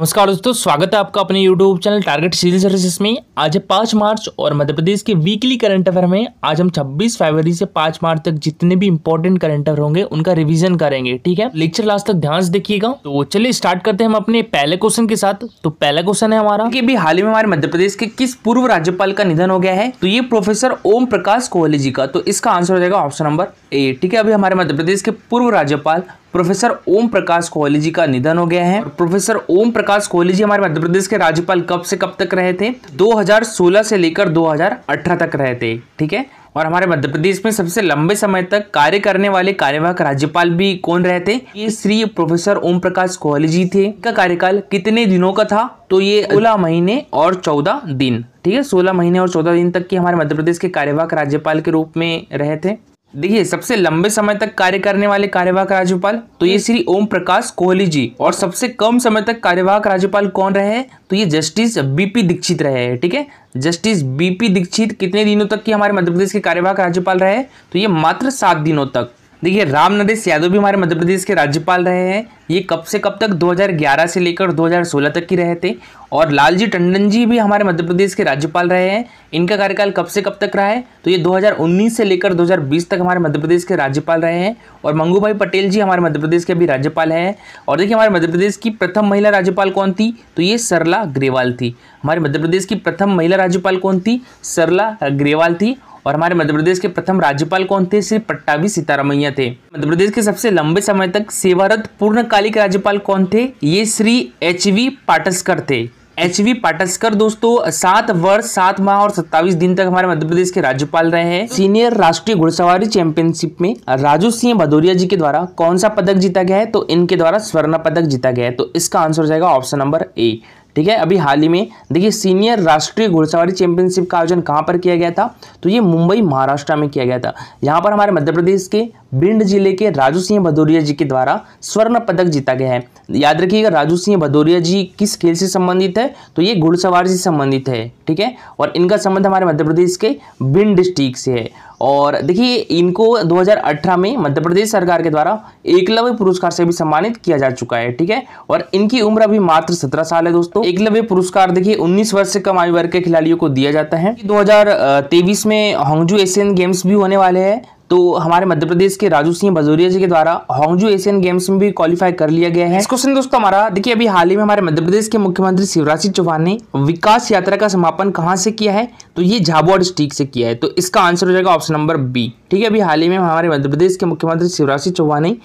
नमस्कार दोस्तों स्वागत है आपका अपने YouTube channel Target Civil Services में आज है पाँच मार्च और मध्य प्रदेश के वीकली करंट अफेयर में आज हम 26 फरवरी से 5 मार्च तक जितने भी इंपॉर्टेंट करंट अफेयर होंगे उनका रिवीजन करेंगे ठीक है लेक्चर लास्ट तक ध्यान से देखिएगा तो चलिए स्टार्ट करते हैं हम अपने पहले क्वेश्चन के साथ तो पहला क्वेश्चन है हमारा की भी हाल ही में हमारे मध्य प्रदेश के किस पूर्व राज्यपाल का निधन हो गया है तो ये प्रोफेसर ओम प्रकाश कोहली जी का तो इसका आंसर हो जाएगा ऑप्शन नंबर ए ठीक है अभी हमारे मध्य प्रदेश के पूर्व राज्यपाल प्रोफेसर ओम प्रकाश कोहली जी का निधन हो गया है प्रोफेसर ओम प्रकाश कोहली जी हमारे मध्य प्रदेश के राज्यपाल कब से कब तक रहे थे 2016 से लेकर 2018 तक रहे थे ठीक है और हमारे मध्य प्रदेश में सबसे लंबे समय तक कार्य करने वाले कार्यवाहक राज्यपाल भी कौन रहे थे ये श्री प्रोफेसर ओम प्रकाश कोहली जी थे का कार्यकाल कितने दिनों का था तो ये सोलह महीने और चौदह दिन ठीक है सोलह महीने और चौदह दिन तक की हमारे मध्य प्रदेश के कार्यवाहक राज्यपाल के रूप में रहे थे देखिए सबसे लंबे समय तक कार्य करने वाले कार्यवाहक राज्यपाल तो ये श्री ओम प्रकाश कोहली जी और सबसे कम समय तक कार्यवाहक राज्यपाल कौन रहे तो ये जस्टिस बीपी दीक्षित रहे हैं ठीक है जस्टिस बीपी दीक्षित कितने दिनों तक की हमारे मध्य प्रदेश के कार्यवाहक राज्यपाल रहे तो ये मात्र सात दिनों तक देखिए राम नरेश यादव भी हमारे मध्य प्रदेश के राज्यपाल रहे हैं ये कब से कब तक 2011 से लेकर 2016 तक ही रहे थे और लालजी टंडन जी भी हमारे मध्य प्रदेश के राज्यपाल रहे हैं इनका कार्यकाल कब से कब तक रहा है तो ये 2019 से लेकर 2020 तक हमारे मध्य प्रदेश के राज्यपाल रहे हैं और मंगू भाई पटेल जी हमारे मध्य प्रदेश के अभी राज्यपाल हैं और देखिए हमारे मध्य प्रदेश की प्रथम महिला राज्यपाल कौन थी तो ये सरला ग्रेवाल थी हमारे मध्य प्रदेश की प्रथम महिला राज्यपाल कौन थी सरला ग्रेवाल थी और हमारे मध्य प्रदेश के प्रथम राज्यपाल कौन थे श्री पट्टाभी सीतारामैया थे मध्य प्रदेश के सबसे लंबे समय तक सेवारत पूर्णकालिक राज्यपाल कौन थे ये श्री एच वी पाटस्कर थे एच वी पाटस्कर दोस्तों सात वर्ष सात माह और सत्ताईस दिन तक हमारे मध्य प्रदेश के राज्यपाल रहे हैं सीनियर राष्ट्रीय घुड़सवारी चैंपियनशिप में राजू सिंह भदौरिया जी के द्वारा कौन सा पदक जीता गया है तो इनके द्वारा स्वर्ण पदक जीता गया है तो इसका आंसर हो जाएगा ऑप्शन नंबर ए ठीक है अभी हाल ही में देखिए सीनियर राष्ट्रीय घुड़सवारी चैंपियनशिप का आयोजन कहाँ पर किया गया था तो ये मुंबई महाराष्ट्र में किया गया था यहाँ पर हमारे मध्य प्रदेश के भिंड जिले के राजू सिंह भदौरिया जी के द्वारा स्वर्ण पदक जीता गया है याद रखिएगा राजू सिंह भदौरिया जी किस खेल से संबंधित है तो ये घुड़सवारी से संबंधित है ठीक है और इनका संबंध हमारे मध्य प्रदेश के भिंड डिस्ट्रिक्ट से है और देखिए इनको 2018 में मध्य प्रदेश सरकार के द्वारा एकलव्य पुरस्कार से भी सम्मानित किया जा चुका है ठीक है और इनकी उम्र अभी मात्र सत्रह साल है दोस्तों एकलव्य पुरस्कार देखिए 19 वर्ष से कम आयु वर्ग के खिलाड़ियों को दिया जाता है 2023 में होंगजू एशियन गेम्स भी होने वाले हैं तो हमारे मध्य प्रदेश के राजू सिंह भजोरिया जी के द्वारा होंगजू एशियन गेम्स में भी क्वालिफाई कर लिया गया है इस क्वेश्चन दोस्तों हमारा देखिए अभी हाल ही में हमारे मध्य प्रदेश के मुख्यमंत्री शिवराज सिंह चौहान ने विकास यात्रा का समापन कहाँ से किया है तो ये झाबुआ डिस्ट्रिक्ट से किया है तो इसका आंसर हो जाएगा ऑप्शन नंबर बी ठीक है अभी हाल ही में हमारे मध्य प्रदेश के मुख्यमंत्री शिवराज सिंह चौहान ने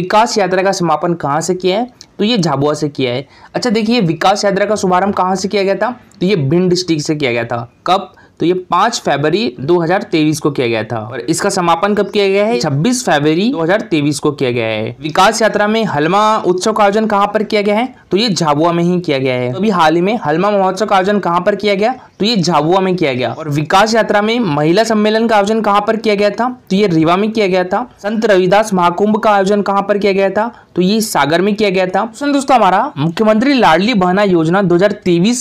विकास यात्रा का समापन कहाँ से किया है तो ये झाबुआ से किया है अच्छा देखिए विकास यात्रा का शुभारंभ कहाँ से किया गया था तो ये भिंड डिस्ट्रिक्ट से किया गया था कब तो ये पाँच फरवरी 2023 को किया गया था और इसका समापन कब किया गया है 26 फरवरी 2023 को किया गया है विकास यात्रा में हलमा उत्सव का आयोजन कहाँ पर किया गया है तो ये झाबुआ में ही किया गया है तो अभी हाल ही में हलमा महोत्सव का आयोजन कहाँ पर किया गया तो ये झाबुआ में किया गया और विकास यात्रा में महिला सम्मेलन का आयोजन कहाँ पर किया गया था तो ये रीवा में किया गया था संत रविदास महाकुंभ का आयोजन कहाँ पर किया गया था तो ये सागर में किया गया था दोस्तों हमारा मुख्यमंत्री लाडली बहना योजना दो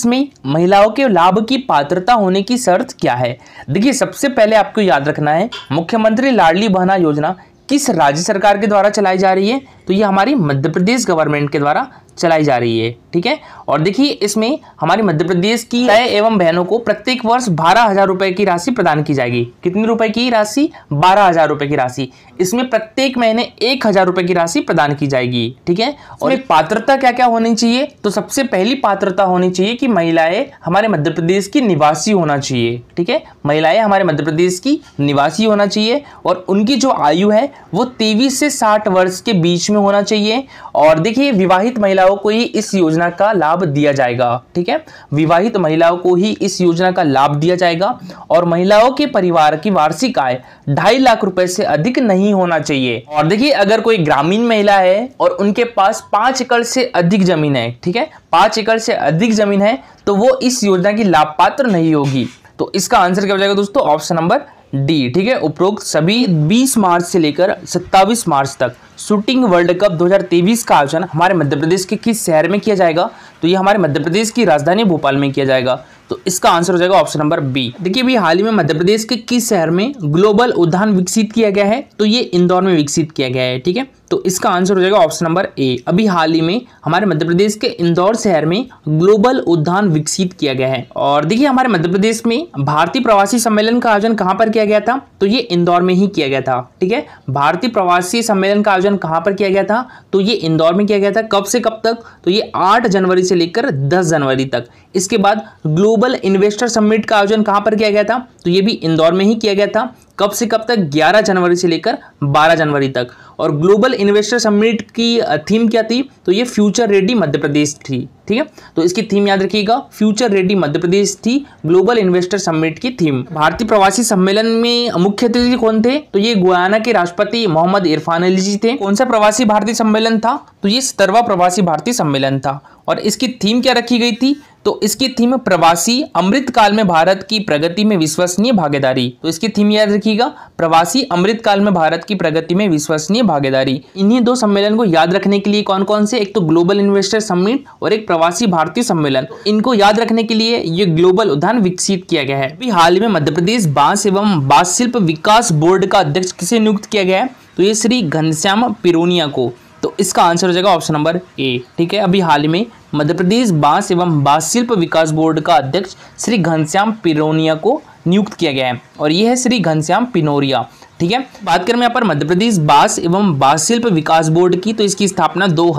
में महिलाओं के लाभ की पात्रता होने की शर्त खर्च क्या है देखिए सबसे पहले आपको याद रखना है मुख्यमंत्री लाडली बहना योजना किस राज्य सरकार के द्वारा चलाई जा रही है तो ये हमारी मध्य प्रदेश गवर्नमेंट के द्वारा चलाई जा रही है ठीक है और देखिए इसमें हमारे मध्य प्रदेश की तय एवं बहनों को प्रत्येक वर्ष बारह हजार रुपए की राशि प्रदान की जाएगी कितनी रुपए की राशि बारह हजार रुपए की राशि इसमें प्रत्येक महीने एक हजार रुपए की राशि प्रदान की जाएगी ठीक है और एक पात्रता क्या क्या होनी चाहिए तो सबसे पहली पात्रता होनी चाहिए कि महिलाएं हमारे मध्य प्रदेश की निवासी होना चाहिए ठीक है महिलाएं हमारे मध्य प्रदेश की निवासी होना चाहिए और उनकी जो आयु है वो तेईस से साठ वर्ष के बीच में होना चाहिए और देखिए विवाहित महिला महिलाओं को ही इस योजना का लाभ दिया जाएगा ठीक है विवाहित महिलाओं को ही इस योजना का लाभ दिया जाएगा और महिलाओं के परिवार की वार्षिक आय ढाई लाख रुपए से अधिक नहीं होना चाहिए और देखिए अगर कोई ग्रामीण महिला है और उनके पास पांच एकड़ से अधिक जमीन है ठीक है पांच एकड़ से अधिक जमीन है तो वो इस योजना की लाभ पात्र नहीं होगी तो इसका आंसर क्या हो जाएगा दोस्तों ऑप्शन नंबर डी ठीक है उपरोक्त सभी 20 मार्च से लेकर 27 मार्च तक शूटिंग वर्ल्ड कप 2023 का आयोजन हमारे मध्य प्रदेश के किस शहर में किया जाएगा तो ये हमारे मध्य प्रदेश की राजधानी भोपाल में किया जाएगा तो इसका आंसर हो जाएगा ऑप्शन नंबर बी देखिए अभी हाल ही में मध्य प्रदेश के किस शहर में ग्लोबल उद्यान विकसित किया गया है तो ये इंदौर में विकसित किया गया है ठीक है तो इसका आंसर हो जाएगा ऑप्शन नंबर ए अभी हाल ही में हमारे मध्य प्रदेश के इंदौर शहर में ग्लोबल उद्यान विकसित किया गया है और देखिए हमारे मध्य प्रदेश में भारतीय प्रवासी सम्मेलन का आयोजन कहां पर किया गया था तो ये इंदौर में ही किया गया था ठीक है भारतीय प्रवासी सम्मेलन का आयोजन कहां पर किया गया था तो ये इंदौर में किया गया था कब से कब तक तो ये आठ जनवरी से लेकर दस जनवरी तक इसके बाद ग्लोबल इन्वेस्टर समिट का आयोजन कहां पर किया गया था तो ये भी इंदौर में ही किया गया था कब से कब तक 11 जनवरी से लेकर 12 जनवरी तक और ग्लोबल इन्वेस्टर समिट की थीम क्या थी तो ये फ्यूचर रेडी मध्य प्रदेश थी ठीक है तो इसकी थीम याद रखिएगा फ्यूचर रेडी मध्य प्रदेश थी ग्लोबल इन्वेस्टर समिट की थीम भारतीय प्रवासी सम्मेलन में मुख्य अतिथि कौन थे तो ये गुयाना के राष्ट्रपति मोहम्मद इरफान अली जी थे कौन सा प्रवासी भारतीय सम्मेलन था तो ये सतरवा प्रवासी भारतीय सम्मेलन था और इसकी थीम क्या रखी गई थी तो इसकी थीम प्रवासी अमृतकाल में भारत की प्रगति में विश्वसनीय भागीदारी तो इसकी थीम याद रखिएगा प्रवासी अमृतकाल में भारत की प्रगति में विश्वसनीय भागीदारी इन्हीं दो सम्मेलन को याद रखने के लिए कौन कौन से एक तो ग्लोबल इन्वेस्टर समिट और एक प्रवासी भारतीय सम्मेलन तो इनको याद रखने के लिए ये ग्लोबल उद्यान विकसित किया गया है अभी हाल में मध्य प्रदेश बांस एवं बांस शिल्प विकास बोर्ड का अध्यक्ष किसे नियुक्त किया गया है तो ये श्री घनश्याम पिरोनिया को तो इसका आंसर हो जाएगा ऑप्शन नंबर ए ठीक है अभी हाल ही में मध्य प्रदेश बांस एवं बांस शिल्प विकास बोर्ड का अध्यक्ष श्री घनश्याम पिरोनिया को नियुक्त किया गया है और ये है श्री घनश्याम पिनोरिया ठीक है बात करें यहाँ पर मध्य प्रदेश बांस एवं बांस शिल्प विकास बोर्ड की तो इसकी स्थापना दो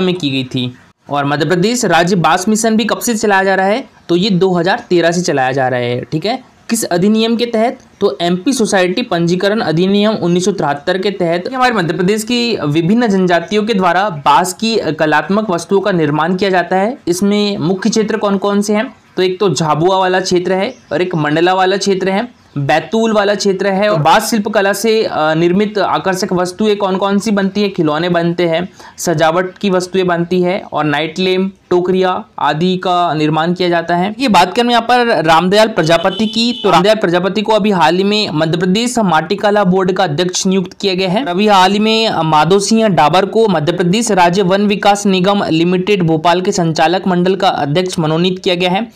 में की गई थी और मध्य प्रदेश राज्य बांस मिशन भी कब से चलाया जा रहा है तो ये 2013 से चलाया जा रहा है ठीक है किस अधिनियम के तहत तो एमपी सोसाइटी पंजीकरण अधिनियम उन्नीस के तहत हमारे मध्य प्रदेश की विभिन्न जनजातियों के द्वारा बांस की कलात्मक वस्तुओं का निर्माण किया जाता है इसमें मुख्य क्षेत्र कौन कौन से हैं तो एक तो झाबुआ वाला क्षेत्र है और एक मंडला वाला क्षेत्र है बैतूल वाला क्षेत्र है और शिल्प शिल्पकला से निर्मित आकर्षक वस्तुएं कौन कौन सी बनती हैं खिलौने बनते हैं सजावट की वस्तुएं बनती है और नाइट लेम टोकरिया आदि का निर्माण किया जाता है ये बात करें यहाँ पर रामदयाल प्रजापति की तो रामदयाल प्रजापति को अभी हाल ही में मध्य प्रदेश माटी कला बोर्ड का अध्यक्ष नियुक्त किया गया है अभी हाल ही में माधो सिंह डाबर को मध्य प्रदेश राज्य वन विकास निगम लिमिटेड भोपाल के संचालक मंडल का अध्यक्ष मनोनीत किया गया है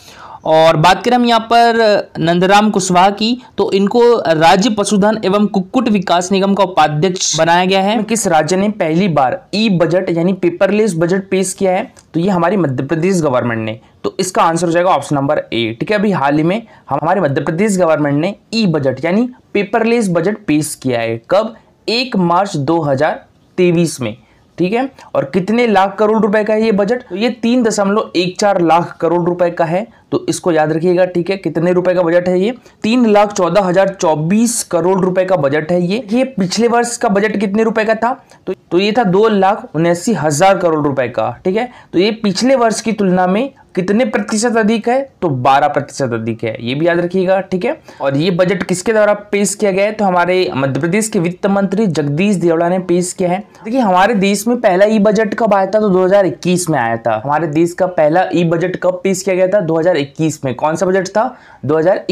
और बात करें हम यहाँ पर नंदराम कुशवाहा की तो इनको राज्य पशुधन एवं कुक्कुट विकास निगम का उपाध्यक्ष बनाया गया है किस राज्य ने पहली बार ई बजट यानी पेपरलेस बजट पेश किया है तो ये हमारी मध्य प्रदेश गवर्नमेंट ने तो इसका आंसर हो जाएगा ऑप्शन नंबर ए ठीक है अभी हाल ही में हमारे मध्य प्रदेश गवर्नमेंट ने ई बजट यानी पेपरलेस बजट पेश किया है कब एक मार्च दो में ठीक है और कितने लाख करोड़ रुपए का है ये बजट तो ये तीन दशमलव एक चार लाख करोड़ रुपए का है तो इसको याद रखिएगा ठीक है कितने रुपए का बजट है ये तीन लाख चौदह हजार चौबीस करोड़ रुपए का बजट है ये ये पिछले वर्ष का बजट कितने रुपए का था तो तो ये था दो लाख उन्यासी हजार करोड़ रुपए का ठीक है तो ये पिछले वर्ष की तुलना में कितने प्रतिशत अधिक है तो 12 प्रतिशत अधिक है ये भी याद रखिएगा ठीक है और ये बजट किसके द्वारा पेश किया गया है तो हमारे मध्य प्रदेश के वित्त मंत्री जगदीश देवड़ा ने पेश किया है देखिए हमारे देश में पहला ई बजट कब आया था तो 2021 में आया था हमारे देश का पहला ई बजट कब पेश किया गया था दो में कौन सा बजट था दो हजार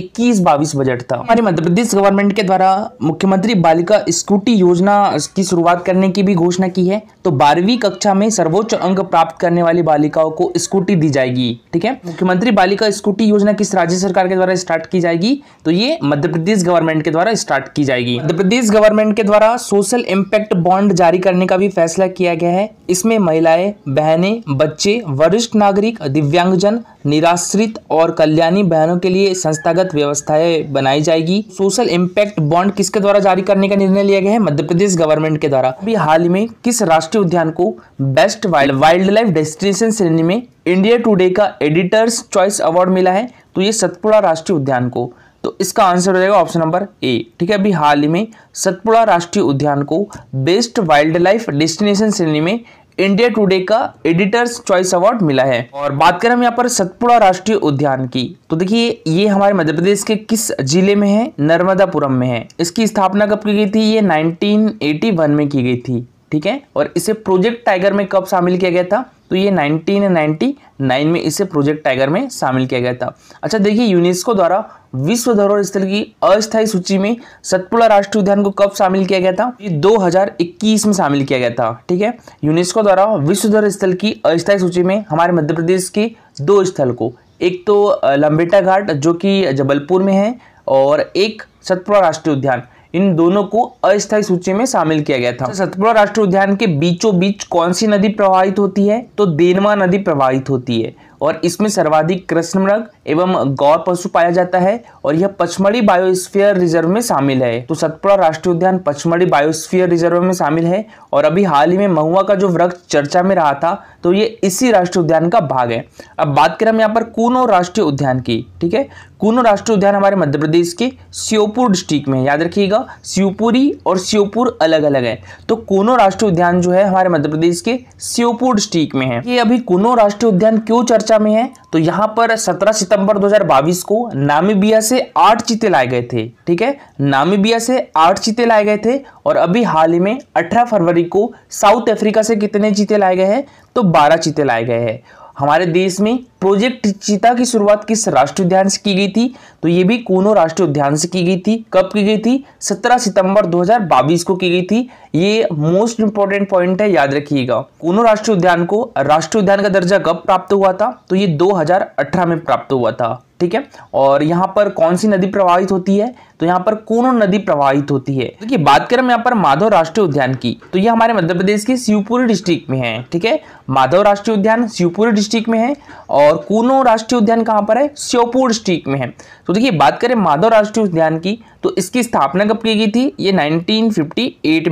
बजट था हमारे मध्य प्रदेश गवर्नमेंट के द्वारा मुख्यमंत्री बालिका स्कूटी योजना की शुरुआत करने की भी घोषणा की है तो बारहवीं कक्षा में सर्वोच्च अंक प्राप्त करने वाली बालिकाओं को स्कूटी दी जाएगी जाएगी ठीक है मुख्यमंत्री बालिका स्कूटी योजना किस राज्य सरकार के द्वारा स्टार्ट की जाएगी तो ये मध्य प्रदेश गवर्नमेंट के द्वारा स्टार्ट की जाएगी मध्य प्रदेश गवर्नमेंट के द्वारा सोशल इम्पैक्ट बॉन्ड जारी करने का भी फैसला किया गया है इसमें महिलाएं बहने बच्चे वरिष्ठ नागरिक दिव्यांगजन निराश्रित और कल्याणी बहनों के लिए संस्थागत व्यवस्थाएं बनाई जाएगी सोशल इम्पैक्ट बॉन्ड किसके द्वारा जारी करने का निर्णय लिया गया है मध्य प्रदेश गवर्नमेंट के द्वारा अभी हाल ही में किस राष्ट्रीय उद्यान को बेस्ट वाइल्ड लाइफ डेस्टिनेशन श्रेणी में इंडिया टुडे का एडिटर्स चॉइस अवार्ड मिला है तो ये सतपुड़ा राष्ट्रीय उद्यान को तो इसका आंसर हो जाएगा ऑप्शन नंबर ए ठीक है अभी हाल ही में सतपुड़ा राष्ट्रीय उद्यान को बेस्ट वाइल्ड लाइफ डेस्टिनेशन श्रेणी में इंडिया टुडे का एडिटर्स चॉइस अवार्ड मिला है और बात करें हम यहाँ पर सतपुड़ा राष्ट्रीय उद्यान की तो देखिए ये हमारे मध्य प्रदेश के किस जिले में है नर्मदापुरम में है इसकी स्थापना कब की गई थी ये 1981 में की गई थी ठीक है और इसे प्रोजेक्ट टाइगर में कब शामिल किया गया था तो ये 1999 में इसे प्रोजेक्ट टाइगर में शामिल किया गया था अच्छा देखिए यूनेस्को द्वारा विश्व धरोहर स्थल की अस्थायी सूची में सतपुड़ा राष्ट्रीय उद्यान को कब शामिल किया गया था ये 2021 में शामिल किया गया था ठीक है यूनेस्को द्वारा विश्व धरोहर स्थल की अस्थायी सूची में हमारे मध्य प्रदेश के दो स्थल को एक तो लंबेटा घाट जो कि जबलपुर में है और एक सतपुड़ा राष्ट्रीय उद्यान इन दोनों को अस्थायी सूची में शामिल किया गया था तो सतपुड़ा राष्ट्रीय उद्यान के बीचों बीच कौन सी नदी प्रवाहित होती है तो देनवा नदी प्रवाहित होती है और इसमें सर्वाधिक कृष्ण मृग एवं गौर पशु पाया जाता है और यह पचमढ़ी बायोस्फीयर रिजर्व में शामिल है तो सतपुड़ा राष्ट्रीय उद्यान पचमढ़ी बायोस्फीयर रिजर्व में शामिल है और अभी हाल ही में महुआ का जो वृक्ष चर्चा में रहा था तो ये इसी राष्ट्रीय उद्यान का भाग है अब बात करें हम यहाँ पर कूनो राष्ट्रीय उद्यान की ठीक है कूनो राष्ट्रीय उद्यान हमारे मध्य प्रदेश के श्योपुर डिस्ट्रिक्ट में याद रखिएगा श्योपुरी और श्योपुर अलग अलग है तो कूनो राष्ट्रीय उद्यान जो है हमारे मध्य प्रदेश के श्योपुर डिस्ट्रिक्ट में है ये अभी कूनो राष्ट्रीय उद्यान क्यों चर्चा चर्चा में है तो यहां पर 17 सितंबर 2022 को नामीबिया से आठ चीते लाए गए थे ठीक है नामीबिया से आठ चीते लाए गए थे और अभी हाल ही में 18 फरवरी को साउथ अफ्रीका से कितने चीते लाए गए हैं तो 12 चीते लाए गए हैं हमारे देश में प्रोजेक्ट चीता की शुरुआत किस राष्ट्रीय उद्यान से की गई थी तो ये भी कोनो राष्ट्रीय उद्यान से की गई थी कब की गई थी 17 सितंबर 2022 को की गई थी ये मोस्ट इंपॉर्टेंट पॉइंट है याद रखिएगा कोनो राष्ट्रीय उद्यान को राष्ट्रीय उद्यान का दर्जा कब प्राप्त हुआ था तो ये 2018 में प्राप्त हुआ था ठीक है और यहाँ पर कौन सी नदी प्रवाहित होती है तो यहाँ पर कोनो नदी प्रवाहित होती है देखिए तो बात करें हम यहाँ पर माधव राष्ट्रीय उद्यान की तो ये हमारे मध्य प्रदेश के शिवपुरी डिस्ट्रिक्ट में है ठीक है माधव राष्ट्रीय उद्यान शिवपुरी डिस्ट्रिक्ट में है और कोनो राष्ट्रीय उद्यान कहाँ पर है श्योपुर डिस्ट्रिक्ट में है तो देखिए बात करें माधव राष्ट्रीय उद्यान की तो इसकी स्थापना कब की गई थी ये नाइनटीन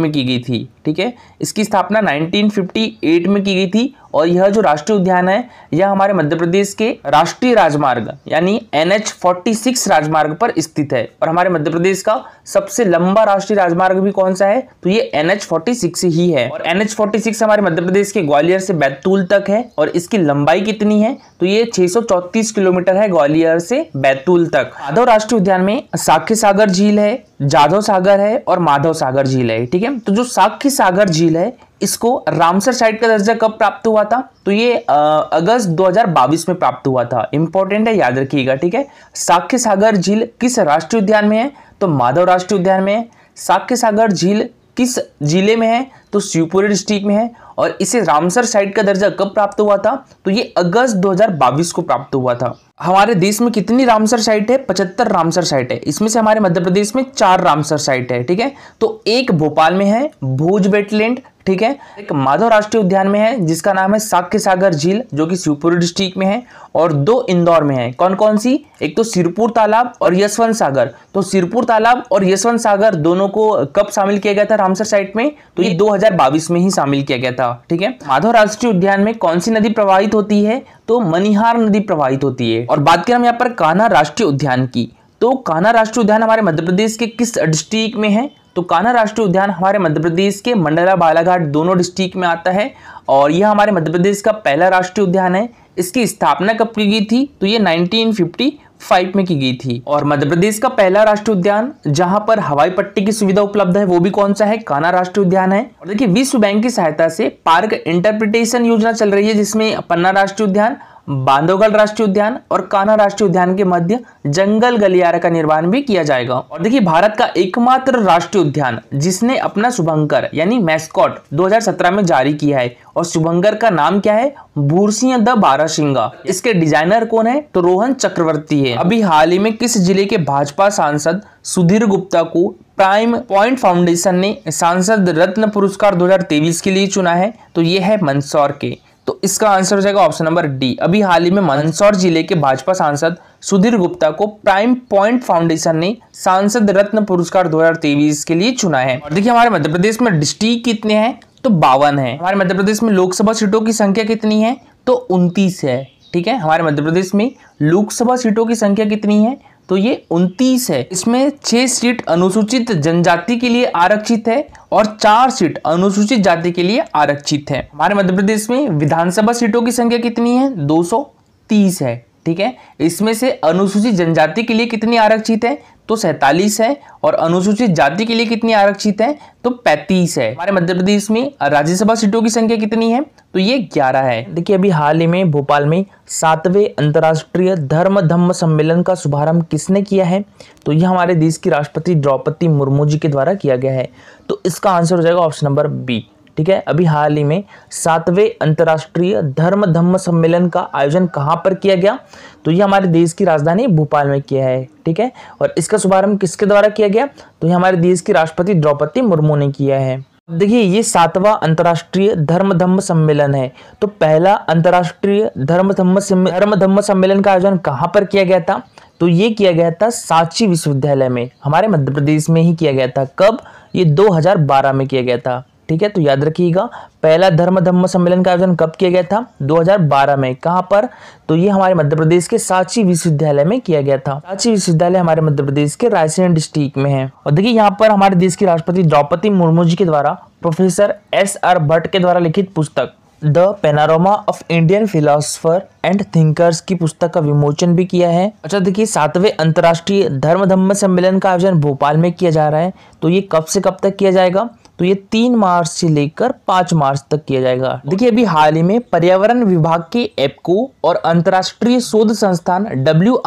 में की गई थी ठीक है इसकी स्थापना नाइनटीन में की गई थी और यह जो राष्ट्रीय उद्यान है यह हमारे मध्य प्रदेश के राष्ट्रीय राजमार्ग यानी एन एच फोर्टी सिक्स राजमार्ग पर स्थित है और हमारे मध्य प्रदेश का सबसे लंबा राष्ट्रीय राजमार्ग भी कौन सा है तो ये एन एच फोर्टी सिक्स ही है और एन एच फोर्टी सिक्स हमारे मध्य प्रदेश के ग्वालियर से बैतूल तक है और इसकी लंबाई कितनी है तो ये छह किलोमीटर है ग्वालियर से बैतूल तक माधव राष्ट्रीय उद्यान में साख्य सागर झील है जाधव सागर है और माधव सागर झील है ठीक है तो जो साख्य सागर झील है इसको रामसर साइट का दर्जा कब प्राप्त हुआ था तो ये अगस्त 2022 में प्राप्त हुआ था इंपॉर्टेंट है याद रखिएगा ठीक है साख्य सागर झील किस राष्ट्रीय उद्यान में है तो माधव राष्ट्रीय उद्यान में है साक्ष्य सागर झील किस जिले में है तो शिवपुरी डिस्ट्रिक्ट में है और इसे रामसर साइट का दर्जा कब प्राप्त हुआ था तो ये अगस्त 2022 को प्राप्त हुआ था हमारे देश में कितनी रामसर साइट है पचहत्तर रामसर साइट है इसमें से हमारे मध्य प्रदेश में चार रामसर साइट है ठीक है तो एक भोपाल में है भोज वेटलैंड ठीक है एक माधव राष्ट्रीय उद्यान में है जिसका नाम है साक्य सागर झील जो कि शिवपुरी डिस्ट्रिक्ट में है और दो इंदौर में है कौन कौन सी एक तो सिरपुर तालाब और यशवंत सागर तो सिरपुर तालाब और यशवंत सागर दोनों को कब शामिल किया गया था रामसर साइट में तो ये दो में ही शामिल किया गया था बताओ ठीक है माधव राष्ट्रीय उद्यान में कौन सी नदी प्रवाहित होती है तो मनिहार नदी प्रवाहित होती है और बात करें हम यहाँ पर कान्हा राष्ट्रीय उद्यान की तो कान्हा राष्ट्रीय उद्यान हमारे मध्य प्रदेश के किस डिस्ट्रिक्ट में है तो कान्हा राष्ट्रीय उद्यान हमारे मध्य प्रदेश के मंडला बालाघाट दोनों डिस्ट्रिक्ट में आता है और यह हमारे मध्य प्रदेश का पहला राष्ट्रीय उद्यान है इसकी स्थापना कब की गई थी तो ये 1955 में की गई थी और मध्य प्रदेश का पहला राष्ट्रीय उद्यान जहां पर हवाई पट्टी की सुविधा उपलब्ध है वो भी कौन सा है काना राष्ट्रीय उद्यान है और देखिए विश्व बैंक की सहायता से पार्क इंटरप्रिटेशन योजना चल रही है जिसमें पन्ना राष्ट्रीय उद्यान बांधवगढ़ राष्ट्रीय उद्यान और कान्हा राष्ट्रीय उद्यान के मध्य जंगल गलियारा का निर्माण भी किया जाएगा और देखिए भारत का एकमात्र राष्ट्रीय उद्यान जिसने अपना शुभंकर यानी मैस्कॉट 2017 में जारी किया है और शुभंकर का नाम क्या है भूरसिया द सिंगा इसके डिजाइनर कौन है तो रोहन चक्रवर्ती है अभी हाल ही में किस जिले के भाजपा सांसद सुधीर गुप्ता को प्राइम पॉइंट फाउंडेशन ने सांसद रत्न पुरस्कार 2023 के लिए चुना है तो ये है मंदसौर के तो इसका आंसर हो जाएगा ऑप्शन नंबर डी अभी हाल ही में मंदसौर जिले के भाजपा सांसद सुधीर गुप्ता को प्राइम पॉइंट फाउंडेशन ने सांसद रत्न पुरस्कार 2023 के लिए चुना है और देखिए हमारे मध्य प्रदेश में डिस्ट्रिक्ट कितने हैं तो बावन है हमारे मध्य प्रदेश में लोकसभा सीटों की संख्या कितनी है तो उनतीस है ठीक है हमारे मध्य प्रदेश में लोकसभा सीटों की संख्या कितनी है तो ये उनतीस है इसमें छह सीट अनुसूचित जनजाति के लिए आरक्षित है और चार सीट अनुसूचित जाति के लिए आरक्षित है हमारे मध्य प्रदेश में विधानसभा सीटों की संख्या कितनी है 230 है ठीक है इसमें से अनुसूचित जनजाति के लिए कितनी आरक्षित है तो सैंतालीस है और अनुसूचित जाति के लिए कितनी आरक्षित है तो पैंतीस है हमारे मध्य प्रदेश में राज्यसभा सीटों की संख्या कितनी है तो ये ग्यारह है देखिए अभी हाल ही में भोपाल में सातवें अंतर्राष्ट्रीय धर्म धम्म सम्मेलन का शुभारंभ किसने किया है तो ये हमारे देश की राष्ट्रपति द्रौपदी मुर्मू जी के द्वारा किया गया है तो इसका आंसर हो जाएगा ऑप्शन नंबर बी ठीक है अभी हाल ही में सातवें अंतर्राष्ट्रीय धर्म धम्म सम्मेलन का आयोजन कहाँ पर किया गया तो ये हमारे देश की राजधानी भोपाल में किया है ठीक है और इसका शुभारंभ किसके द्वारा किया गया तो ये हमारे देश की राष्ट्रपति द्रौपदी मुर्मू ने किया है देखिए ये सातवां अंतर्राष्ट्रीय धर्म धम्म सम्मेलन है तो पहला अंतर्राष्ट्रीय धर्म धम्म धर्म धम्म सम्मेलन का आयोजन कहाँ पर किया गया था तो ये किया गया था सांची विश्वविद्यालय में हमारे मध्य प्रदेश में ही किया गया था कब ये 2012 में किया गया था ठीक है तो याद रखिएगा पहला धर्म धम्म सम्मेलन का आयोजन कब किया गया था 2012 में कहाँ पर तो ये हमारे मध्य प्रदेश के सांची विश्वविद्यालय में किया गया था सांची विश्वविद्यालय हमारे मध्य प्रदेश के रायसेन डिस्ट्रिक्ट में है और देखिए यहाँ पर हमारे देश की राष्ट्रपति द्रौपदी मुर्मू जी के द्वारा प्रोफेसर एस आर भट्ट के द्वारा लिखित पुस्तक the panorama of Indian philosopher and thinkers की पुस्तक का विमोचन भी किया है अच्छा देखिए सातवें अंतर्राष्ट्रीय धर्म धम्म सम्मेलन का आयोजन भोपाल में किया जा रहा है तो ये कब से कब तक किया जाएगा तो ये तीन मार्च से लेकर पाँच मार्च तक किया जाएगा देखिए अभी हाल ही में पर्यावरण विभाग के एपको और अंतर्राष्ट्रीय शोध संस्थान डब्ल्यू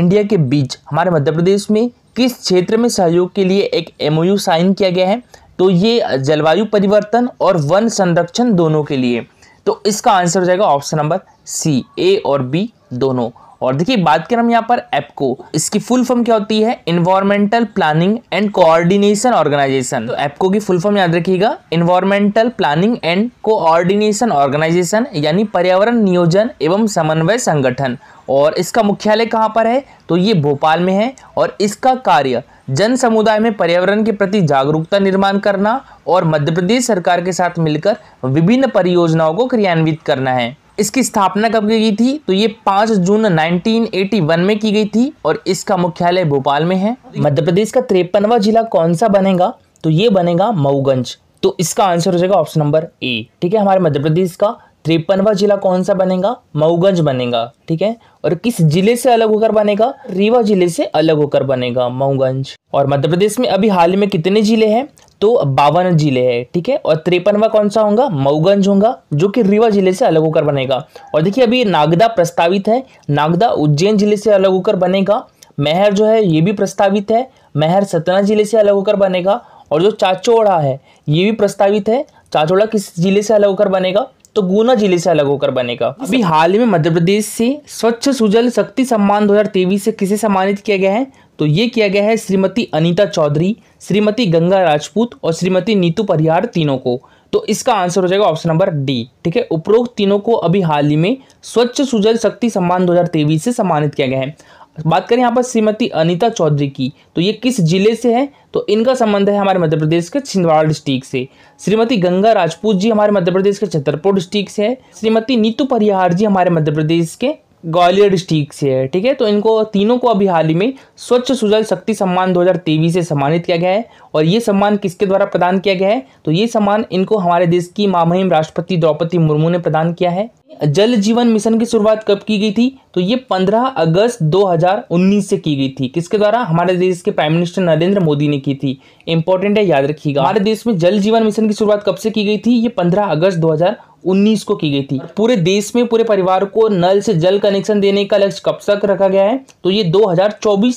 इंडिया के बीच हमारे मध्य प्रदेश में किस क्षेत्र में सहयोग के लिए एक एमओयू साइन किया गया है तो ये जलवायु परिवर्तन और वन संरक्षण दोनों के लिए तो इसका आंसर हो जाएगा ऑप्शन नंबर सी ए और बी दोनों और देखिए बात करें हम यहाँ पर एप्को इसकी फुल फॉर्म क्या होती है environmental planning and coordination organisation तो एप्को की फुल फॉर्म याद रखिएगा environmental planning and coordination organisation यानी पर्यावरण नियोजन एवं समन्वय संगठन और इसका मुख्यालय कहाँ पर है तो ये भोपाल में है और इसका कार्य जन समुदाय में पर्यावरण के प्रति जागरूकता निर्माण करना और मध्य प्रदेश सरकार के साथ मिलकर विभिन्न परियोजनाओं को क्रियान्वित करना है इसकी स्थापना कब की गई थी तो ये 5 जून 1981 में की गई थी और इसका मुख्यालय भोपाल में है मध्य प्रदेश का त्रेपनवा जिला कौन सा बनेगा तो ये बनेगा मऊगंज तो इसका आंसर हो जाएगा ऑप्शन नंबर ए ठीक है हमारे मध्य प्रदेश का त्रेपनवा जिला कौन सा बनेगा मऊगंज बनेगा ठीक है और किस जिले से अलग होकर बनेगा रीवा जिले से अलग होकर बनेगा मऊगंज और मध्य प्रदेश में अभी हाल में कितने जिले हैं तो बावन जिले है ठीक है और त्रेपनवा कौन सा होगा मऊगंज होगा जो कि रीवा जिले से अलग होकर बनेगा और देखिए अभी नागदा प्रस्तावित है नागदा उज्जैन जिले से अलग होकर बनेगा महर जो है ये भी प्रस्तावित है महर सतना जिले से अलग होकर बनेगा और जो चाचोड़ा है ये भी प्रस्तावित है चाचोड़ा किस जिले से अलग होकर बनेगा तो गुना जिले से अलग होकर बनेगा अभी हाल ही में मध्य प्रदेश से स्वच्छ सुजल शक्ति सम्मान 2023 से किसे सम्मानित किया गया है तो ये किया गया है श्रीमती अनीता चौधरी श्रीमती गंगा राजपूत और श्रीमती नीतू परिहार तीनों को तो इसका आंसर हो जाएगा ऑप्शन नंबर डी ठीक है उपरोक्त तीनों को अभी हाल ही में स्वच्छ सुजल शक्ति सम्मान दो से सम्मानित किया गया है बात करें यहाँ पर श्रीमती अनीता चौधरी की तो ये किस जिले से है तो इनका संबंध है हमारे मध्य प्रदेश के छिंदवाड़ा डिस्ट्रिक्ट से श्रीमती गंगा राजपूत जी हमारे मध्य प्रदेश के छतरपुर डिस्ट्रिक्ट से है श्रीमती नीतू परिहार जी हमारे मध्य प्रदेश के ग्वालियर डिस्ट्रिक्ट से है ठीक है तो इनको तीनों को अभी हाल ही में स्वच्छ सुजल शक्ति सम्मान 2023 से सम्मानित किया गया है और ये सम्मान किसके द्वारा प्रदान किया गया है तो ये सम्मान इनको हमारे देश की मामहिम राष्ट्रपति द्रौपदी मुर्मू ने प्रदान किया है जल जीवन मिशन की शुरुआत कब की गई थी तो ये 15 अगस्त 2019 से की गई थी किसके द्वारा हमारे देश के प्राइम मिनिस्टर नरेंद्र मोदी ने की थी इंपॉर्टेंट है याद रखिएगा हमारे देश में जल जीवन मिशन की शुरुआत कब से की गई थी ये 15 अगस्त 2019 को की गई थी पूरे देश में पूरे परिवार को नल से जल कनेक्शन देने का लक्ष्य कब तक रखा गया है तो ये दो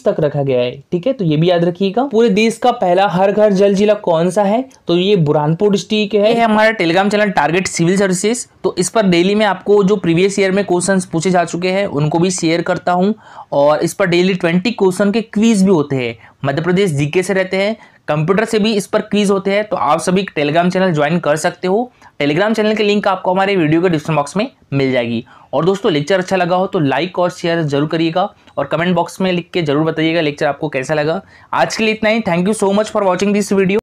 तक रखा गया है ठीक है तो ये भी याद रखिएगा पूरे देश का पहला हर घर जल जिला कौन सा है तो ये बुरहानपुर डिस्ट्रिक्ट है हमारा Telegram channel Target Civil Services तो इस पर डेली में आप आपको जो प्रीवियस ईयर में क्वेश्चंस पूछे जा चुके हैं उनको भी शेयर करता हूं और इस पर डेली ट्वेंटी क्वेश्चन के क्वीज भी होते हैं मध्य प्रदेश जीके से रहते हैं कंप्यूटर से भी इस पर क्वीज होते हैं तो आप सभी टेलीग्राम चैनल ज्वाइन कर सकते हो टेलीग्राम चैनल के लिंक आपको हमारे वीडियो के डिस्क्रिप्शन बॉक्स में मिल जाएगी और दोस्तों लेक्चर अच्छा लगा हो तो लाइक और शेयर जरूर करिएगा और कमेंट बॉक्स में लिख के जरूर बताइएगा लेक्चर आपको कैसा लगा आज के लिए इतना ही thank you so much for watching this video